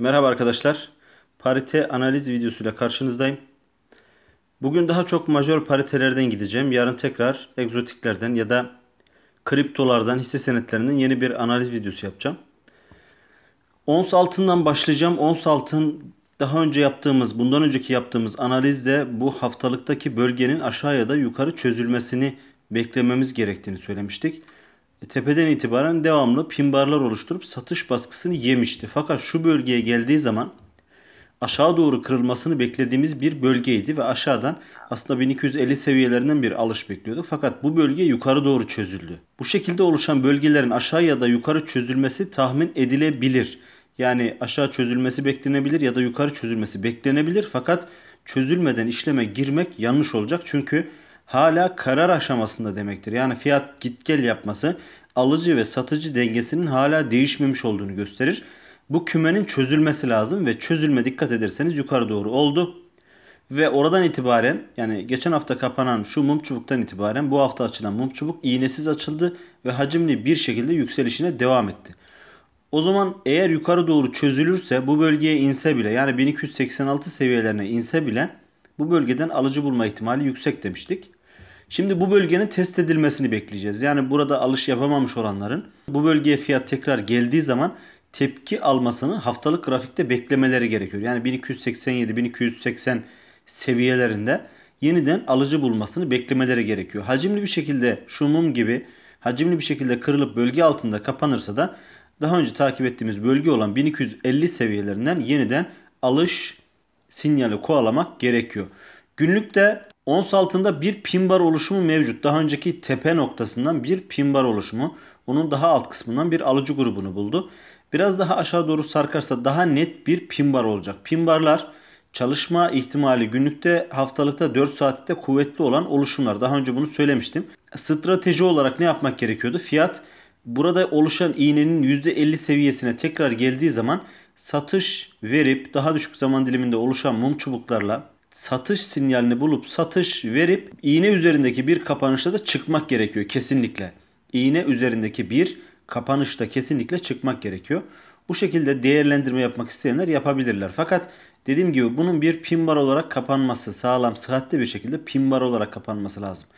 Merhaba arkadaşlar. Parite analiz videosuyla karşınızdayım. Bugün daha çok majör paritelerden gideceğim. Yarın tekrar egzotiklerden ya da kriptolardan, hisse senetlerinin yeni bir analiz videosu yapacağım. Ons altından başlayacağım. Ons altın daha önce yaptığımız, bundan önceki yaptığımız analizde bu haftalıktaki bölgenin aşağıya da yukarı çözülmesini beklememiz gerektiğini söylemiştik. E, tepeden itibaren devamlı pimbarlar oluşturup satış baskısını yemişti. Fakat şu bölgeye geldiği zaman aşağı doğru kırılmasını beklediğimiz bir bölgeydi ve aşağıdan aslında 1250 seviyelerinden bir alış bekliyorduk. Fakat bu bölge yukarı doğru çözüldü. Bu şekilde oluşan bölgelerin aşağı ya da yukarı çözülmesi tahmin edilebilir. Yani aşağı çözülmesi beklenebilir ya da yukarı çözülmesi beklenebilir. Fakat çözülmeden işleme girmek yanlış olacak. Çünkü hala karar aşamasında demektir. Yani fiyat git gel yapması alıcı ve satıcı dengesinin hala değişmemiş olduğunu gösterir. Bu kümenin çözülmesi lazım ve çözülme dikkat ederseniz yukarı doğru oldu. Ve oradan itibaren yani geçen hafta kapanan şu mum çubuktan itibaren bu hafta açılan mum çubuk iğnesiz açıldı ve hacimli bir şekilde yükselişine devam etti. O zaman eğer yukarı doğru çözülürse bu bölgeye inse bile yani 1286 seviyelerine inse bile bu bölgeden alıcı bulma ihtimali yüksek demiştik. Şimdi bu bölgenin test edilmesini bekleyeceğiz. Yani burada alış yapamamış olanların bu bölgeye fiyat tekrar geldiği zaman tepki almasını haftalık grafikte beklemeleri gerekiyor. Yani 1287 1280 seviyelerinde yeniden alıcı bulmasını beklemeleri gerekiyor. Hacimli bir şekilde şu mum gibi hacimli bir şekilde kırılıp bölge altında kapanırsa da daha önce takip ettiğimiz bölge olan 1250 seviyelerinden yeniden alış sinyali kovalamak gerekiyor. Günlükte Ons altında bir pin bar oluşumu mevcut. Daha önceki tepe noktasından bir pin bar oluşumu. Onun daha alt kısmından bir alıcı grubunu buldu. Biraz daha aşağı doğru sarkarsa daha net bir pin bar olacak. Pin barlar çalışma ihtimali günlükte haftalıkta 4 saatte kuvvetli olan oluşumlar. Daha önce bunu söylemiştim. Strateji olarak ne yapmak gerekiyordu? Fiyat burada oluşan iğnenin %50 seviyesine tekrar geldiği zaman satış verip daha düşük zaman diliminde oluşan mum çubuklarla satış sinyalini bulup satış verip iğne üzerindeki bir kapanışta da çıkmak gerekiyor kesinlikle. İğne üzerindeki bir kapanışta kesinlikle çıkmak gerekiyor. Bu şekilde değerlendirme yapmak isteyenler yapabilirler. Fakat dediğim gibi bunun bir pin bar olarak kapanması sağlam, sıhhatli bir şekilde pin bar olarak kapanması lazım.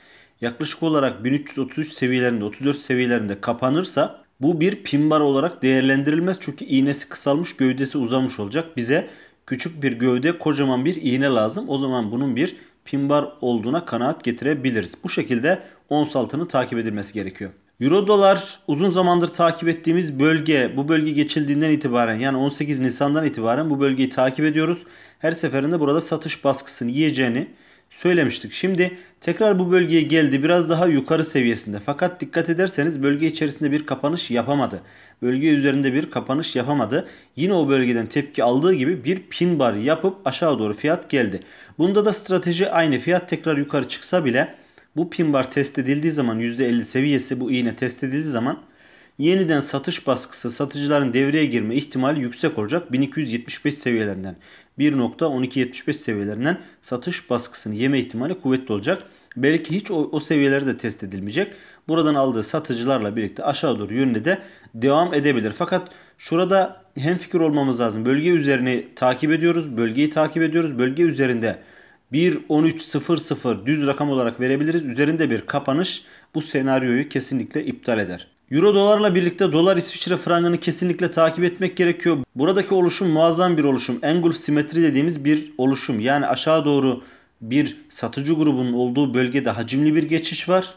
Yaklaşık olarak 1333 seviyelerinde, 34 seviyelerinde kapanırsa bu bir pin bar olarak değerlendirilmez. Çünkü iğnesi kısalmış, gövdesi uzamış olacak. Bize Küçük bir gövde kocaman bir iğne lazım. O zaman bunun bir pinbar olduğuna kanaat getirebiliriz. Bu şekilde ons altının takip edilmesi gerekiyor. Euro dolar uzun zamandır takip ettiğimiz bölge. Bu bölge geçildiğinden itibaren yani 18 Nisan'dan itibaren bu bölgeyi takip ediyoruz. Her seferinde burada satış baskısını yiyeceğini söylemiştik. Şimdi tekrar bu bölgeye geldi. Biraz daha yukarı seviyesinde. Fakat dikkat ederseniz bölge içerisinde bir kapanış yapamadı. Bölge üzerinde bir kapanış yapamadı. Yine o bölgeden tepki aldığı gibi bir pin bar yapıp aşağı doğru fiyat geldi. Bunda da strateji aynı. Fiyat tekrar yukarı çıksa bile bu pin bar test edildiği zaman %50 seviyesi bu iğne test edildiği zaman yeniden satış baskısı satıcıların devreye girme ihtimali yüksek olacak. 1275 seviyelerinden 1.1275 seviyelerinden satış baskısını yeme ihtimali kuvvetli olacak. Belki hiç o, o seviyeleri de test edilmeyecek. Buradan aldığı satıcılarla birlikte aşağı doğru yönde de devam edebilir. Fakat şurada hem fikir olmamız lazım. Bölge üzerine takip ediyoruz. Bölgeyi takip ediyoruz. Bölge üzerinde 1.13.00 düz rakam olarak verebiliriz. Üzerinde bir kapanış bu senaryoyu kesinlikle iptal eder. Euro dolarla birlikte dolar İsviçre frangını kesinlikle takip etmek gerekiyor. Buradaki oluşum muazzam bir oluşum. Engulf simetri dediğimiz bir oluşum. Yani aşağı doğru bir satıcı grubunun olduğu bölgede hacimli bir geçiş var.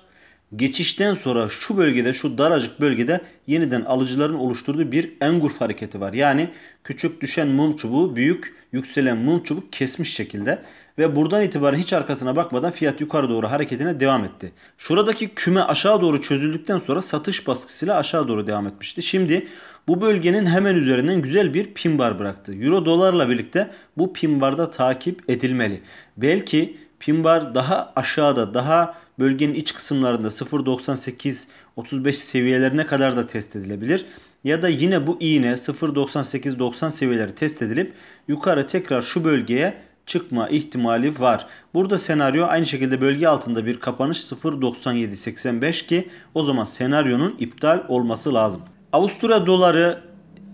Geçişten sonra şu bölgede, şu daracık bölgede yeniden alıcıların oluşturduğu bir engulf hareketi var. Yani küçük düşen mum çubuğu büyük yükselen mum çubuk kesmiş şekilde ve buradan itibaren hiç arkasına bakmadan fiyat yukarı doğru hareketine devam etti. Şuradaki küme aşağı doğru çözüldükten sonra satış baskısıyla aşağı doğru devam etmişti. Şimdi bu bölgenin hemen üzerinden güzel bir pin bar bıraktı. Euro dolarla birlikte bu pin barda takip edilmeli. Belki pin bar daha aşağıda daha bölgenin iç kısımlarında 0.98 35 seviyelerine kadar da test edilebilir. Ya da yine bu iğne 0.98-90 seviyeleri test edilip yukarı tekrar şu bölgeye çıkma ihtimali var. Burada senaryo aynı şekilde bölge altında bir kapanış 0.9785 ki o zaman senaryonun iptal olması lazım. Avusturya doları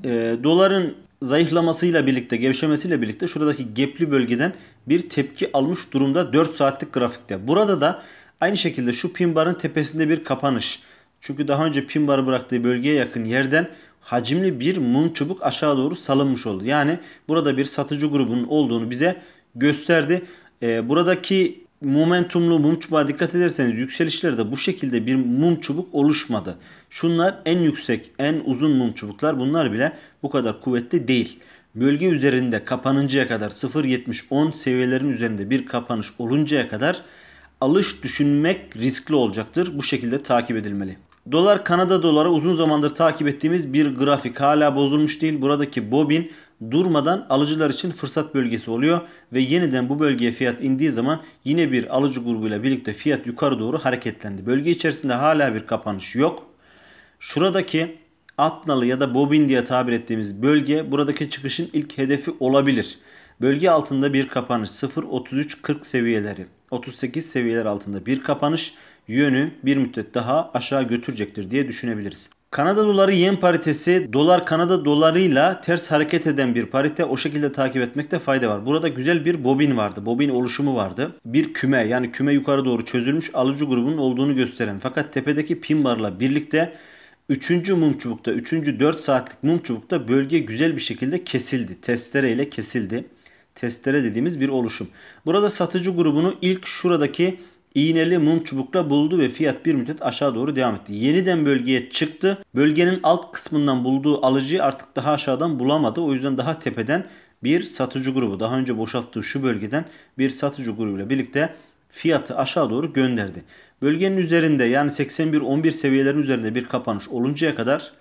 e, doların zayıflamasıyla birlikte, gevşemesiyle birlikte şuradaki gepli bölgeden bir tepki almış durumda 4 saatlik grafikte. Burada da aynı şekilde şu pin tepesinde bir kapanış. Çünkü daha önce pin bıraktığı bölgeye yakın yerden hacimli bir mum çubuk aşağı doğru salınmış oldu. Yani burada bir satıcı grubunun olduğunu bize gösterdi. E, buradaki momentumlu mum çubuğa dikkat ederseniz yükselişlerde bu şekilde bir mum çubuk oluşmadı. Şunlar en yüksek, en uzun mum çubuklar. Bunlar bile bu kadar kuvvetli değil. Bölge üzerinde kapanıncaya kadar 0.70-10 seviyelerin üzerinde bir kapanış oluncaya kadar alış düşünmek riskli olacaktır. Bu şekilde takip edilmeli. Dolar Kanada doları uzun zamandır takip ettiğimiz bir grafik hala bozulmuş değil. Buradaki bobin durmadan alıcılar için fırsat bölgesi oluyor ve yeniden bu bölgeye fiyat indiği zaman yine bir alıcı grubuyla birlikte fiyat yukarı doğru hareketlendi. Bölge içerisinde hala bir kapanış yok. Şuradaki Atnalı ya da bobin diye tabir ettiğimiz bölge buradaki çıkışın ilk hedefi olabilir. Bölge altında bir kapanış 0.33.40 seviyeleri 38 seviyeler altında bir kapanış yönü bir müddet daha aşağı götürecektir diye düşünebiliriz. Kanada doları yen paritesi dolar Kanada dolarıyla ters hareket eden bir parite o şekilde takip etmekte fayda var. Burada güzel bir bobin vardı. Bobin oluşumu vardı. Bir küme yani küme yukarı doğru çözülmüş alıcı grubunun olduğunu gösteren fakat tepedeki pin barla birlikte 3. mum çubukta 3. 4 saatlik mum çubukta bölge güzel bir şekilde kesildi. Testere ile kesildi. Testere dediğimiz bir oluşum. Burada satıcı grubunu ilk şuradaki iğneli mum çubukla buldu ve fiyat bir müddet aşağı doğru devam etti. Yeniden bölgeye çıktı. Bölgenin alt kısmından bulduğu alıcıyı artık daha aşağıdan bulamadı. O yüzden daha tepeden bir satıcı grubu daha önce boşalttığı şu bölgeden bir satıcı grubuyla birlikte fiyatı aşağı doğru gönderdi. Bölgenin üzerinde yani 81-11 seviyelerin üzerinde bir kapanış oluncaya kadar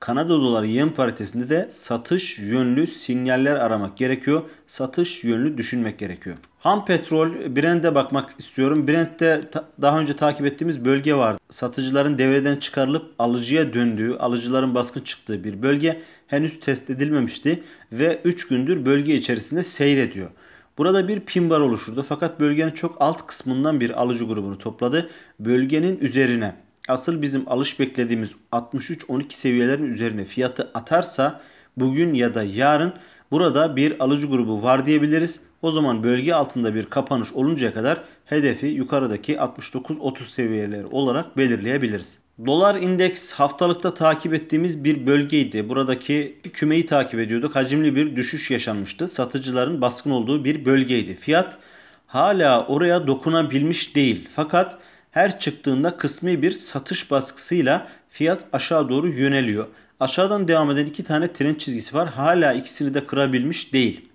Kanada doları yen paritesinde de satış yönlü sinyaller aramak gerekiyor. Satış yönlü düşünmek gerekiyor. Ham petrol Brent'e bakmak istiyorum. Brent'te daha önce takip ettiğimiz bölge vardı. Satıcıların devreden çıkarılıp alıcıya döndüğü, alıcıların baskın çıktığı bir bölge henüz test edilmemişti ve 3 gündür bölge içerisinde seyrediyor. Burada bir pin bar oluşurdu fakat bölgenin çok alt kısmından bir alıcı grubunu topladı. Bölgenin üzerine asıl bizim alış beklediğimiz 63-12 seviyelerin üzerine fiyatı atarsa bugün ya da yarın Burada bir alıcı grubu var diyebiliriz. O zaman bölge altında bir kapanış oluncaya kadar hedefi yukarıdaki 69-30 seviyeleri olarak belirleyebiliriz. Dolar indeks haftalıkta takip ettiğimiz bir bölgeydi. Buradaki kümeyi takip ediyorduk. Hacimli bir düşüş yaşanmıştı. Satıcıların baskın olduğu bir bölgeydi. Fiyat hala oraya dokunabilmiş değil. Fakat her çıktığında kısmi bir satış baskısıyla fiyat aşağı doğru yöneliyor. Aşağıdan devam eden iki tane tren çizgisi var. Hala ikisini de kırabilmiş değil.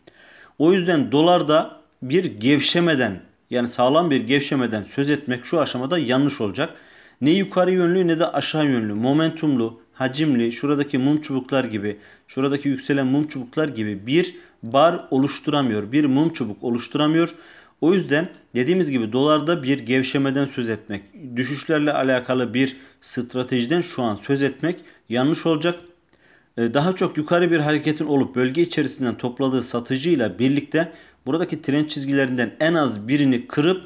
O yüzden dolarda bir gevşemeden yani sağlam bir gevşemeden söz etmek şu aşamada yanlış olacak. Ne yukarı yönlü ne de aşağı yönlü, momentumlu, hacimli, şuradaki mum çubuklar gibi, şuradaki yükselen mum çubuklar gibi bir bar oluşturamıyor. Bir mum çubuk oluşturamıyor. O yüzden dediğimiz gibi dolarda bir gevşemeden söz etmek, düşüşlerle alakalı bir stratejiden şu an söz etmek yanlış olacak. Ee, daha çok yukarı bir hareketin olup bölge içerisinden topladığı satıcıyla birlikte buradaki trend çizgilerinden en az birini kırıp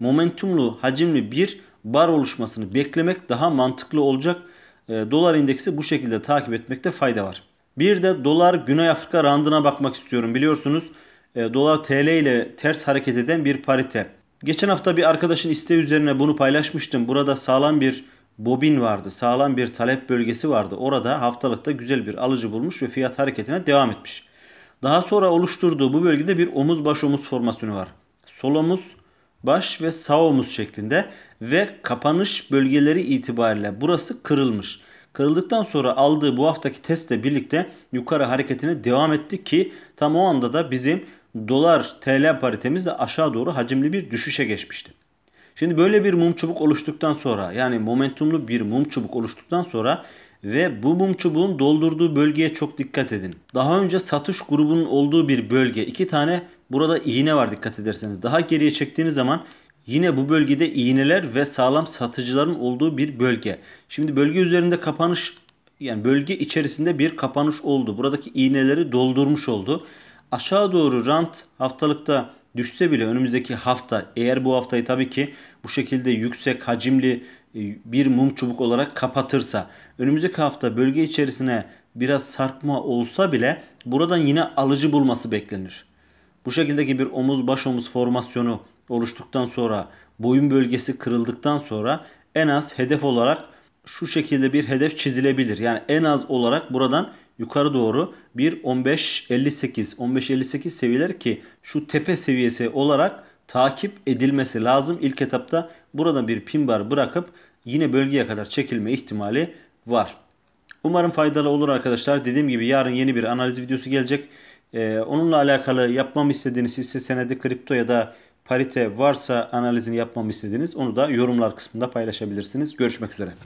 momentumlu hacimli bir bar oluşmasını beklemek daha mantıklı olacak. Ee, dolar indeksi bu şekilde takip etmekte fayda var. Bir de dolar Güney Afrika randına bakmak istiyorum biliyorsunuz. E, dolar TL ile ters hareket eden bir parite. Geçen hafta bir arkadaşın isteği üzerine bunu paylaşmıştım. Burada sağlam bir bobin vardı. Sağlam bir talep bölgesi vardı. Orada haftalıkta güzel bir alıcı bulmuş ve fiyat hareketine devam etmiş. Daha sonra oluşturduğu bu bölgede bir omuz baş omuz formasyonu var. Sol omuz baş ve sağ omuz şeklinde ve kapanış bölgeleri itibariyle burası kırılmış. Kırıldıktan sonra aldığı bu haftaki testle birlikte yukarı hareketine devam etti ki tam o anda da bizim dolar TL paritemiz de aşağı doğru hacimli bir düşüşe geçmişti. Şimdi böyle bir mum çubuk oluştuktan sonra yani momentumlu bir mum çubuk oluştuktan sonra ve bu mum çubuğun doldurduğu bölgeye çok dikkat edin. Daha önce satış grubunun olduğu bir bölge iki tane burada iğne var dikkat ederseniz. Daha geriye çektiğiniz zaman Yine bu bölgede iğneler ve sağlam satıcıların olduğu bir bölge. Şimdi bölge üzerinde kapanış yani bölge içerisinde bir kapanış oldu. Buradaki iğneleri doldurmuş oldu aşağı doğru rant haftalıkta düşse bile önümüzdeki hafta eğer bu haftayı tabii ki bu şekilde yüksek hacimli e, bir mum çubuk olarak kapatırsa önümüzdeki hafta bölge içerisine biraz sarkma olsa bile buradan yine alıcı bulması beklenir. Bu şekildeki bir omuz baş omuz formasyonu oluştuktan sonra boyun bölgesi kırıldıktan sonra en az hedef olarak şu şekilde bir hedef çizilebilir. Yani en az olarak buradan yukarı doğru bir 15.58, 15.58 seviyeler ki şu tepe seviyesi olarak takip edilmesi lazım. İlk etapta burada bir pin bar bırakıp yine bölgeye kadar çekilme ihtimali var. Umarım faydalı olur arkadaşlar. Dediğim gibi yarın yeni bir analiz videosu gelecek. Ee, onunla alakalı yapmamı istediğiniz ise senedi kripto ya da parite varsa analizini yapmamı istediğiniz onu da yorumlar kısmında paylaşabilirsiniz. Görüşmek üzere.